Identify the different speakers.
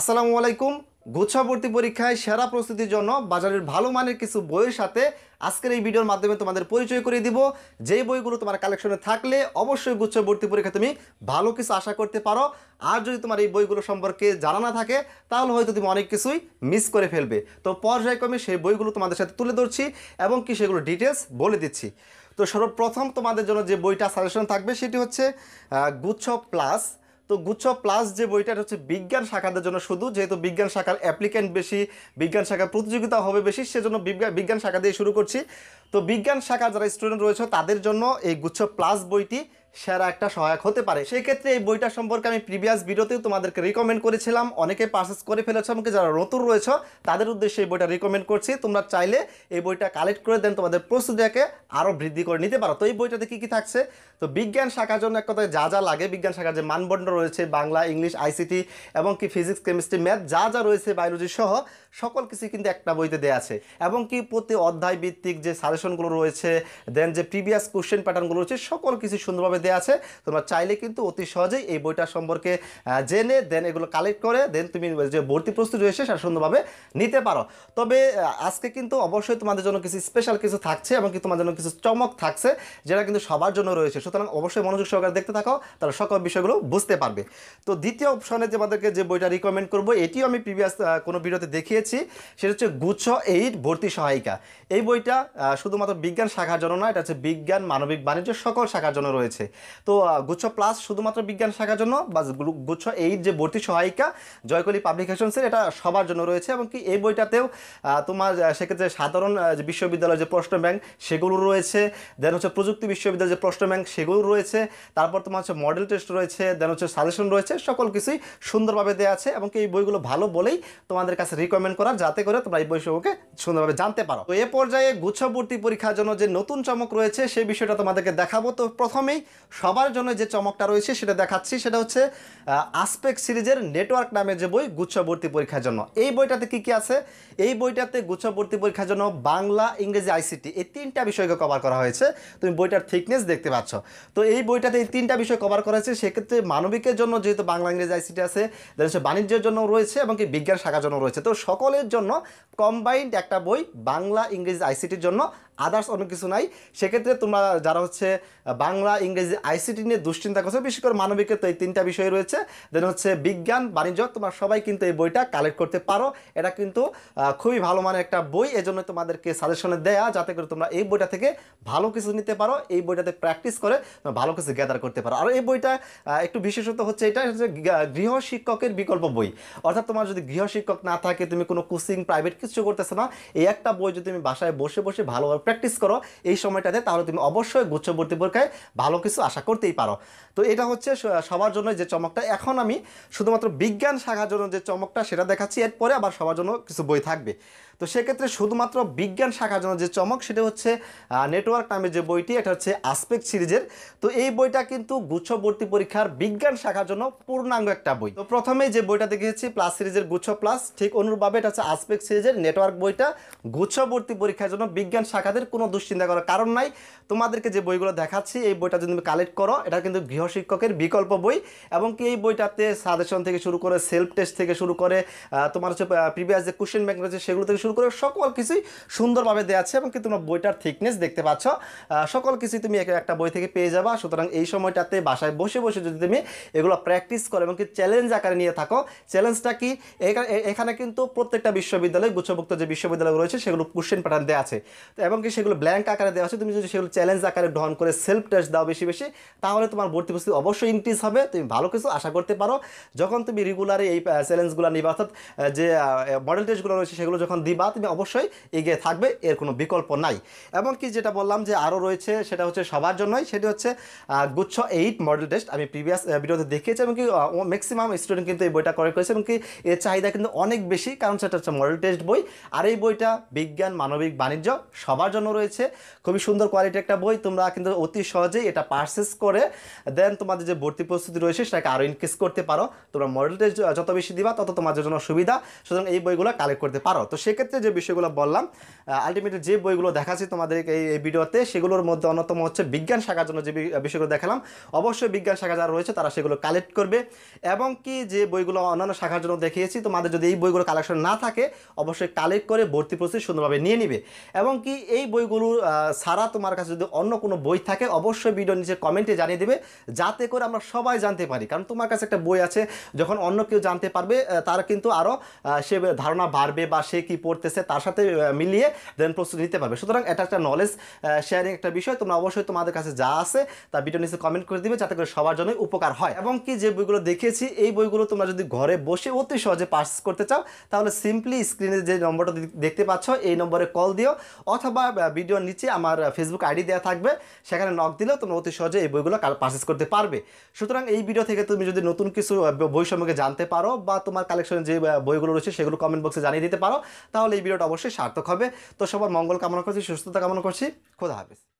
Speaker 1: আসসালামু আলাইকুম গুচ্ছাবর্তী পরীক্ষায় সেরা প্রস্তুতির জন্য বাজারের ভালো মানের কিছু বইয়ের সাথে আজকের এই ভিডিওর মাধ্যমে তোমাদের পরিচয় করে দিব যেই বইগুলো তোমার কালেকশনে থাকলে অবশ্যই গুচ্ছাবর্তী পরীক্ষা তুমি ভালো কিছু আশা করতে পারো আর যদি তোমার এই বইগুলো সম্পর্কে জানা না থাকে তাহলে হয়তো তুমি অনেক কিছুই মিস করে ফেলবে তো পর্যায়ক্রমে সেই বইগুলো তোমাদের সাথে তুলে ধরছি এবং কি সেগুলো ডিটেলস বলে দিচ্ছি তো সর্বপ্রথম তোমাদের জন্য যে বইটা সাজেশন থাকবে সেটি হচ্ছে গুচ্ছ প্লাস তো গুচ্ছ প্লাস যে বইটা হচ্ছে বিজ্ঞান শাখাদের জন্য শুধু যেহেতু বিজ্ঞান শাখার অ্যাপ্লিক্যান্ট বেশি বিজ্ঞান শাখার প্রতিযোগিতা হবে বেশি সেজন্য বিজ্ঞান শাখা দিয়ে শুরু করছি তো বিজ্ঞান শাখা যারা স্টুডেন্ট রয়েছে তাদের জন্য এই গুচ্ছ প্লাস বইটি সেরা একটা সহায়ক হতে পারে সেই ক্ষেত্রে এই বইটা সম্পর্কে আমি প্রিভিয়াস ভিডিওতেও তোমাদেরকে রিকমেন্ড করেছিলাম অনেকে পারচেস করে ফেলেছ আমাকে যারা নতুন রয়েছে তাদের উদ্দেশ্যে এই বইটা রিকমেন্ড করছি তোমরা চাইলে এই বইটা কালেক্ট করে দেন তোমাদের প্রস্তুতিকে আরও বৃদ্ধি করে নিতে পারো তো এই বইটাতে কী কী থাকছে তো বিজ্ঞান শাখার জন্য এক কথায় যা যা লাগে বিজ্ঞান শাখার যে মানদণ্ড রয়েছে বাংলা ইংলিশ আইসিটি এবং কি ফিজিক্স কেমিস্ট্রি ম্যাথ যা যা রয়েছে বায়োলজি সহ সকল কিছু কিন্তু একটা বইতে দেওয়া আছে এবং কি প্রতি অধ্যায় ভিত্তিক যে সাজেশনগুলো রয়েছে দেন যে প্রিভিয়াস কোশ্চেন প্যাটার্নগুলো রয়েছে সকল কিছু সুন্দরভাবে দেওয়া আছে তোমরা চাইলে কিন্তু অতি সহজেই এই বইটা সম্পর্কে জেনে দেন এগুলো কালেক্ট করে দেন তুমি যে ভর্তি প্রস্তুতি রয়েছে সেটা সুন্দরভাবে নিতে পারো তবে আজকে কিন্তু অবশ্যই তোমাদের জন্য কিছু স্পেশাল কিছু থাকছে এবং কি তোমার জন্য কিছু চমক থাকছে যেটা কিন্তু সবার জন্য রয়েছে সুতরাং অবশ্যই মনোযোগ সহকারে দেখতে থাকো তারা সকল বিষয়গুলো বুঝতে পারবে তো দ্বিতীয় অপশনে তোমাদেরকে যে বইটা রিকমেন্ড করবো এটিও আমি প্রিভিয়াস কোনো ভিডিওতে দেখিয়েছি পেয়েছি সেটা হচ্ছে গুচ্ছ এইট ভর্তি সহায়িকা এই বইটা শুধুমাত্র বিজ্ঞান শাখার জন্য না এটা হচ্ছে বিজ্ঞান মানবিক বাণিজ্য সকল শাখার জন্য রয়েছে তো গুচ্ছ প্লাস শুধুমাত্র বিজ্ঞান শাখার জন্য বা গুচ্ছ এইট যে ভর্তি সহায়িকা জয়কলি পাবলিকেশনসের এটা সবার জন্য রয়েছে এবং কি এই বইটাতেও তোমার সেক্ষেত্রে সাধারণ বিশ্ববিদ্যালয়ের যে প্রশ্ন ব্যাংক সেগুলো রয়েছে দেন হচ্ছে প্রযুক্তি বিশ্ববিদ্যালয়ের যে প্রশ্ন ব্যাংক সেগুলো রয়েছে তারপর তোমার হচ্ছে মডেল টেস্ট রয়েছে দেন হচ্ছে সাজেশন রয়েছে সকল কিছুই সুন্দরভাবে দেওয়া আছে এবং এই বইগুলো ভালো বলেই তোমাদের কাছে রিকমেন্ড করা যাতে করে তোমরা এই বৈষম্যকে সুন্দরভাবে জানতে পারো তো এ পর্যায়ে গুচ্ছবর্তী পরীক্ষার জন্য যে নতুন চমক রয়েছে সেই বিষয়টা তোমাদেরকে দেখাবো তো প্রথমেই সবার জন্য যে চমকটা রয়েছে সেটা দেখাচ্ছি সেটা হচ্ছে আসপেক্ট সিরিজের নেটওয়ার্ক নামে যে বই গুচ্ছবর্তী পরীক্ষার জন্য এই বইটাতে কি কি আছে এই বইটাতে গুচ্ছবর্তী পরীক্ষার জন্য বাংলা ইংরেজি আইসিটি এই তিনটা বিষয়কে কভার করা হয়েছে তুমি বইটার থিকনেস দেখতে পাচ্ছ তো এই বইটাতে এই তিনটা বিষয় কভার করা হয়েছে সেক্ষেত্রে মানবিকের জন্য যেহেতু বাংলা ইংরেজি আইসিটি আছে বাণিজ্যের জন্য রয়েছে এবং কি বিজ্ঞান শাখার জন্য রয়েছে তো সকলের জন্য কম্বাইন্ড একটা বই বাংলা ইংরেজি আইসিটির জন্য আদার্স অন্য কিছু নাই সেক্ষেত্রে তোমরা যারা হচ্ছে বাংলা ইংরেজি আইসিটি নিয়ে দুশ্চিন্তা করছো বিশেষ করে মানবিকের তো এই তিনটা বিষয় রয়েছে দেন হচ্ছে বিজ্ঞান বাণিজ্য তোমরা সবাই কিন্তু এই বইটা কালেক্ট করতে পারো এটা কিন্তু খুবই ভালো মানের একটা বই এজন্য তোমাদেরকে সাজেশনে দেয়া যাতে করে তোমরা এই বইটা থেকে ভালো কিছু নিতে পারো এই বইটাতে প্র্যাকটিস করে ভালো কিছু গ্যাদার করতে পারো আর এই বইটা একটু বিশেষত হচ্ছে এটা হচ্ছে গৃহ শিক্ষকের বিকল্প বই অর্থাৎ তোমার যদি গৃহ শিক্ষক না থাকে তুমি কোনো কোচিং প্রাইভেট কিছু করতেছো না এই একটা বই যদি তুমি বাসায় বসে বসে ভালোভাবে প্র্যাকটিস করো এই সময়টাতে তাহলে তুমি অবশ্যই গুচ্ছবর্তী পরীক্ষায় ভালো কিছু আশা করতেই পারো তো এটা হচ্ছে সবার জন্য যে চমকটা এখন আমি শুধুমাত্র বিজ্ঞান শাখার জন্য যে চমকটা সেটা দেখাচ্ছি এরপরে আবার সবার জন্য কিছু বই থাকবে তো সেক্ষেত্রে শুধুমাত্র বিজ্ঞান শাখার জন্য যে চমক সেটা হচ্ছে নেটওয়ার্ক নামে যে বইটি এটা হচ্ছে আসপেক্ট সিরিজের তো এই বইটা কিন্তু গুচ্ছবর্তী পরীক্ষার বিজ্ঞান শাখার জন্য পূর্ণাঙ্গ একটা বই তো প্রথমে যে বইটা দেখেছি প্লাস সিরিজের গুচ্ছ প্লাস ঠিক অনুরূপভাবে এটা হচ্ছে আসপেক্ট সিরিজের নেটওয়ার্ক বইটা গুচ্ছবর্তী পরীক্ষার জন্য বিজ্ঞান শাখাদের কোনো দুশ্চিন্তা করার কারণ নাই তোমাদেরকে যে বইগুলো দেখাচ্ছি এই বইটা যদি তুমি কালেক্ট করো এটা কিন্তু গৃহশিক্ষকের বিকল্প বই এবং কি এই বইটাতে সাজেশন থেকে শুরু করে সেলফ টেস্ট থেকে শুরু করে তোমার হচ্ছে প্রিভিয়াস যে কোশ্চেন ব্যাংক রয়েছে সেগুলো থেকে শুরু করে সকল কিছুই সুন্দরভাবে দেওয়া আছে এবং কি তোমরা বইটার থিকনেস দেখতে পাচ্ছ সকল কিছুই তুমি একটা বই থেকে পেয়ে যাবা সুতরাং এই সময়টাতে বাসায় বসে বসে যদি তুমি এগুলো প্র্যাকটিস করো এবং কি চ্যালেঞ্জ আকারে নিয়ে থাকো চ্যালেঞ্জটা কি এখানে কিন্তু প্রত্যেকটা বিশ্ববিদ্যালয় গুচ্ছভুক্ত যে বিশ্ববিদ্যালয় রয়েছে সেগুলো কোশ্চেন প্যাটার্ন দেওয়া আছে তো এবং কি সেগুলো ব্ল্যাঙ্ক আকারে দেওয়া আছে তুমি যদি সেগুলো চ্যালেঞ্জ আকারে গ্রহণ করে সেলফ টেস্ট দাও বেশি বেশি তাহলে তোমার ভর্তি প্রস্তুতি অবশ্যই ইনক্রিজ হবে তুমি ভালো কিছু আশা করতে পারো যখন তুমি রেগুলারে এই চ্যালেঞ্জগুলো নিবে অর্থাৎ যে মডেল টেস্টগুলো রয়েছে সেগুলো যখন দিবে বা তুমি অবশ্যই এগিয়ে থাকবে এর কোনো বিকল্প নাই এবং কি যেটা বললাম যে আরও রয়েছে সেটা হচ্ছে সবার জন্যই সেটি হচ্ছে গুচ্ছ এইট মডেল টেস্ট আমি প্রিভিয়াস ভিডিওতে দেখিয়েছি এবং কি ম্যাক্সিমাম স্টুডেন্ট কিন্তু এই বইটা করে করেছে এবং কি এর চাহিদা কিন্তু অনেক বেশি কারণ সেটা হচ্ছে মডেল টেস্ট বই আর এই বইটা বিজ্ঞান মানবিক বাণিজ্য সবার জন্য রয়েছে খুবই সুন্দর কোয়ালিটি একটা বই তোমরা কিন্তু অতি সহজেই এটা পারচেস করে দেন তোমাদের যে ভর্তি প্রস্তুতি রয়েছে সেটাকে আরও ইনক্রিজ করতে পারো তোমরা মডেল টেস্ট যত বেশি দিবা তত তোমাদের জন্য সুবিধা সুতরাং এই বইগুলো কালেক্ট করতে পারো তো সেক্ষেত্রে ক্ষেত্রে যে বিষয়গুলো বললাম আলটিমেটলি যে বইগুলো দেখাচ্ছি তোমাদেরকে এই ভিডিওতে সেগুলোর মধ্যে অন্যতম হচ্ছে বিজ্ঞান শাখার জন্য যে বিষয়গুলো দেখালাম অবশ্যই বিজ্ঞান শাখা যারা রয়েছে তারা সেগুলো কালেক্ট করবে এবং কি যে বইগুলো অন্যান্য শাখার জন্য দেখিয়েছি তোমাদের যদি এই বইগুলো কালেকশন না থাকে অবশ্যই কালেক্ট করে ভর্তি প্রস্তুতি সুন্দরভাবে নিয়ে নিবে এবং কি এই বইগুলো ছাড়া তোমার কাছে যদি অন্য কোনো বই থাকে অবশ্যই ভিডিও নিচে কমেন্টে জানিয়ে দেবে যাতে করে আমরা সবাই জানতে পারি কারণ তোমার কাছে একটা বই আছে যখন অন্য কেউ জানতে পারবে তারা কিন্তু আরও সে ধারণা বাড়বে বা সে কী পড়ছে করতেছে তার সাথে মিলিয়ে দেন প্রস্তুতি নিতে পারবে সুতরাং এটা একটা নলেজ শেয়ারিং একটা বিষয় তোমরা অবশ্যই তোমাদের কাছে যা আছে তা ভিডিও নিচে কমেন্ট করে দিবে যাতে করে সবার জন্য উপকার হয় এবং কি যে বইগুলো দেখেছি এই বইগুলো তোমরা যদি ঘরে বসে অতি সহজে পাস করতে চাও তাহলে সিম্পলি স্ক্রিনে যে নম্বরটা দেখতে পাচ্ছ এই নম্বরে কল দিও অথবা ভিডিওর নিচে আমার ফেসবুক আইডি দেওয়া থাকবে সেখানে নক দিলেও তোমরা অতি সহজে এই বইগুলো পার্সেস করতে পারবে সুতরাং এই ভিডিও থেকে তুমি যদি নতুন কিছু বই সম্পর্কে জানতে পারো বা তোমার কালেকশনে যে বইগুলো রয়েছে সেগুলো কমেন্ট বক্সে জানিয়ে দিতে পারো তাহলে তাহলে এই ভিডিওটা অবশ্যই সার্থক হবে তো সবার মঙ্গল কামনা করছি সুস্থতা কামনা করছি খোদা হাফেজ